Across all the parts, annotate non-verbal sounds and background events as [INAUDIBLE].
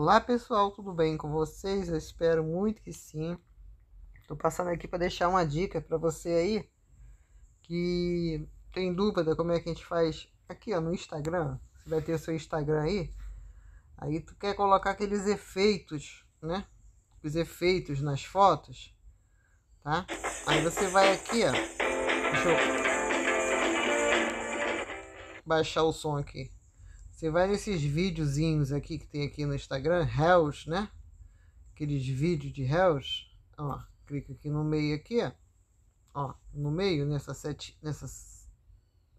Olá pessoal, tudo bem com vocês? Eu espero muito que sim. tô passando aqui para deixar uma dica para você aí que tem dúvida como é que a gente faz aqui ó, no Instagram. Você vai ter o seu Instagram aí. Aí tu quer colocar aqueles efeitos, né? Os efeitos nas fotos, tá? Aí você vai aqui, ó. Deixa eu baixar o som aqui. Você vai nesses videozinhos aqui que tem aqui no Instagram, Hells, né? Aqueles vídeos de Hells. Ó, clica aqui no meio aqui, ó. ó no meio, nessa, seti, nessa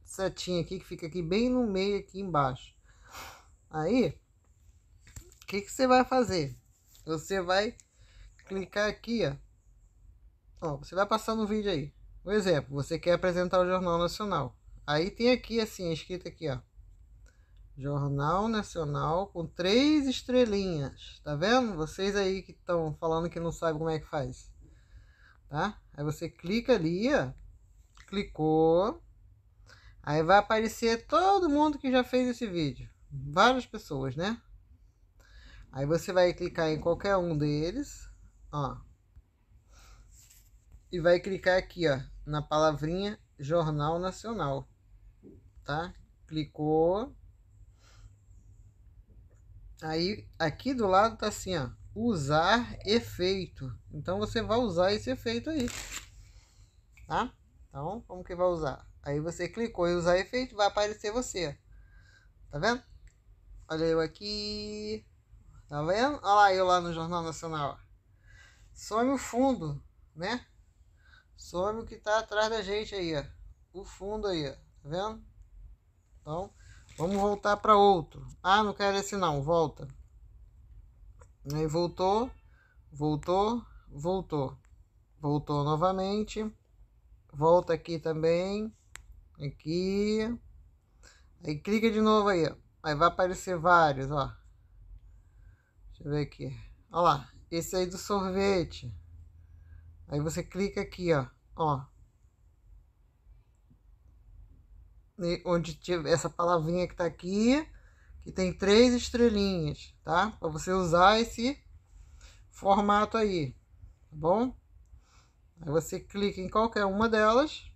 setinha aqui que fica aqui bem no meio aqui embaixo. Aí, o que, que você vai fazer? Você vai clicar aqui, ó. ó. Você vai passar no vídeo aí. por exemplo, você quer apresentar o Jornal Nacional. Aí tem aqui assim, escrito aqui, ó. Jornal Nacional com três estrelinhas. Tá vendo? Vocês aí que estão falando que não sabe como é que faz. Tá? Aí você clica ali, ó. Clicou. Aí vai aparecer todo mundo que já fez esse vídeo. Várias pessoas, né? Aí você vai clicar em qualquer um deles. Ó. E vai clicar aqui, ó. Na palavrinha Jornal Nacional. Tá? Clicou. Aí aqui do lado tá assim, ó, usar efeito. Então você vai usar esse efeito aí, tá? Então, como que vai usar? Aí você clicou em usar efeito, vai aparecer você, tá vendo? Olha eu aqui, tá vendo? Olha lá eu lá no Jornal Nacional, Some o fundo, né? Some o que tá atrás da gente aí, ó. O fundo aí, ó. Tá vendo? Então... Vamos voltar para outro. Ah, não quero esse não, volta. Aí voltou, voltou, voltou. Voltou novamente. Volta aqui também. Aqui. Aí clica de novo aí, ó. Aí vai aparecer vários, ó. Deixa eu ver aqui. Olha lá, esse aí do sorvete. Aí você clica aqui, ó. Ó, Né, onde tiver essa palavrinha que está aqui, que tem três estrelinhas, tá? Para você usar esse formato aí, tá bom? Aí você clica em qualquer uma delas,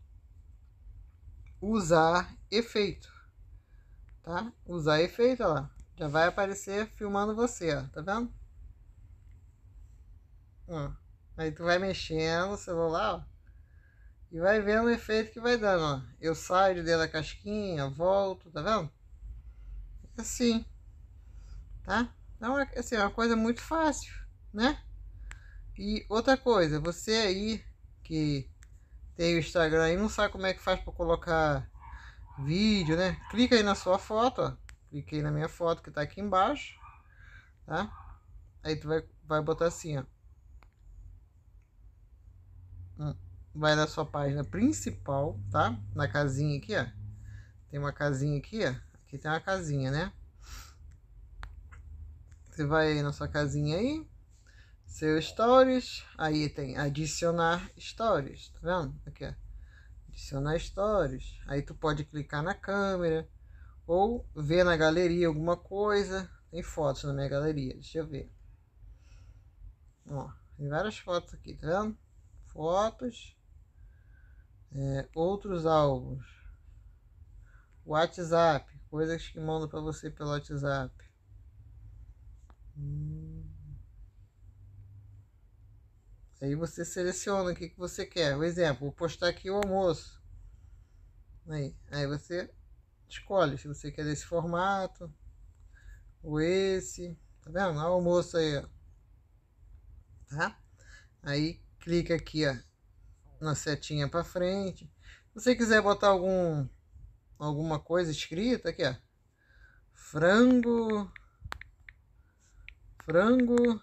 usar efeito, tá? Usar efeito, ó, já vai aparecer filmando você, ó, tá vendo? Ó, aí tu vai mexendo o celular, ó. E vai vendo o efeito que vai dando, ó. Eu saio de dentro da casquinha, volto, tá vendo? É assim. Tá? Então, é, assim, é uma coisa muito fácil, né? E outra coisa, você aí que tem o Instagram e não sabe como é que faz para colocar vídeo, né? Clica aí na sua foto, ó. Cliquei na minha foto que tá aqui embaixo, tá? Aí tu vai, vai botar assim, ó. Hum vai na sua página principal, tá? Na casinha aqui, ó. Tem uma casinha aqui, ó. Aqui tem uma casinha, né? Você vai na sua casinha aí, seu stories, aí tem adicionar stories, tá vendo? Aqui, ó. Adicionar stories. Aí tu pode clicar na câmera ou ver na galeria alguma coisa. Tem fotos na minha galeria, deixa eu ver. Ó, tem várias fotos aqui, tá vendo? Fotos. É, outros alvos. WhatsApp, coisas que mandam para você pelo WhatsApp. Hum. Aí você seleciona o que, que você quer. Por exemplo, vou postar aqui o almoço. Aí, aí você escolhe se você quer desse formato ou esse. Tá vendo? Olha o almoço aí, ó. Tá? Aí clica aqui, ó na setinha para frente. Se você quiser botar algum alguma coisa escrita aqui, ó. Frango frango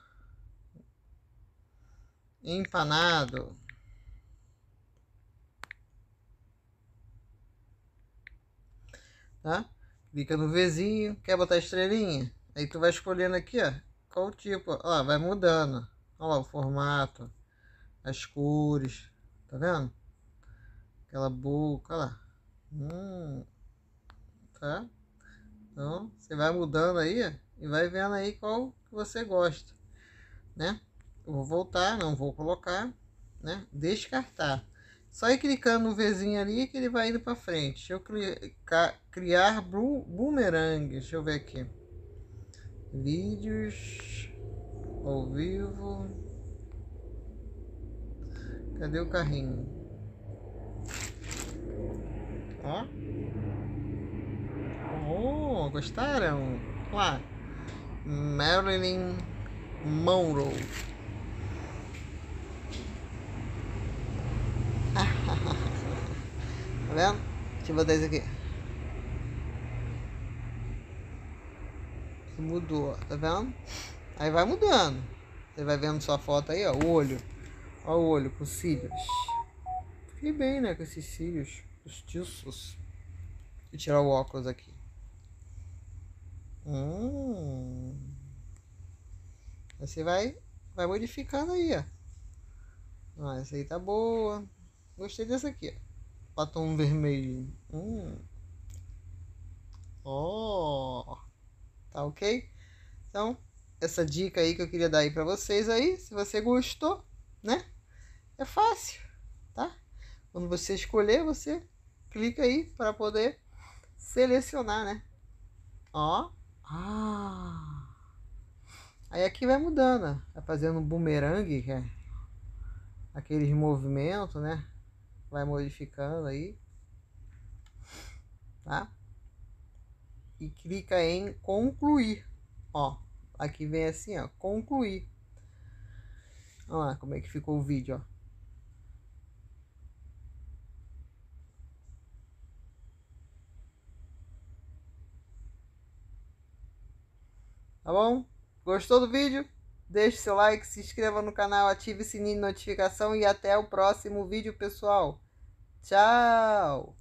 empanado. Tá? Clica no Vzinho, quer botar estrelinha? Aí tu vai escolhendo aqui, ó, qual tipo, ó, vai mudando. Ó o formato, as cores. Tá vendo? Aquela boca, lá. Hum, tá? Então, você vai mudando aí e vai vendo aí qual que você gosta, né? Eu vou voltar, não vou colocar, né? Descartar. Só ir clicando no Vzinho ali que ele vai indo para frente. Deixa eu clicar, criar boomerang. Deixa eu ver aqui. Vídeos ao vivo. Cadê o carrinho? Ó. Oh, gostaram? Lá. Marilyn Monroe. [LAUGHS] tá vendo? Deixa eu botar isso aqui. Mudou, tá vendo? Aí vai mudando. Você vai vendo sua foto aí, ó, o olho ao olho com cílios. Fiquei bem, né, com esses cílios postiços. Deixa eu tirar o óculos aqui. Hum. você vai, vai modificando aí, ó. Ah, essa aí tá boa. Gostei dessa aqui, ó. Batom vermelho. Hum. Oh. Tá ok? Então, essa dica aí que eu queria dar aí pra vocês aí. Se você gostou, né? É fácil, tá? Quando você escolher, você clica aí para poder selecionar, né? Ó. Ah. Aí aqui vai mudando, vai fazendo um bumerangue, que é aqueles movimentos, né? Vai modificando aí. Tá? E clica em concluir, ó. Aqui vem assim, ó, concluir. Olha lá como é que ficou o vídeo, ó. Tá bom? Gostou do vídeo? Deixe seu like, se inscreva no canal, ative o sininho de notificação e até o próximo vídeo, pessoal. Tchau!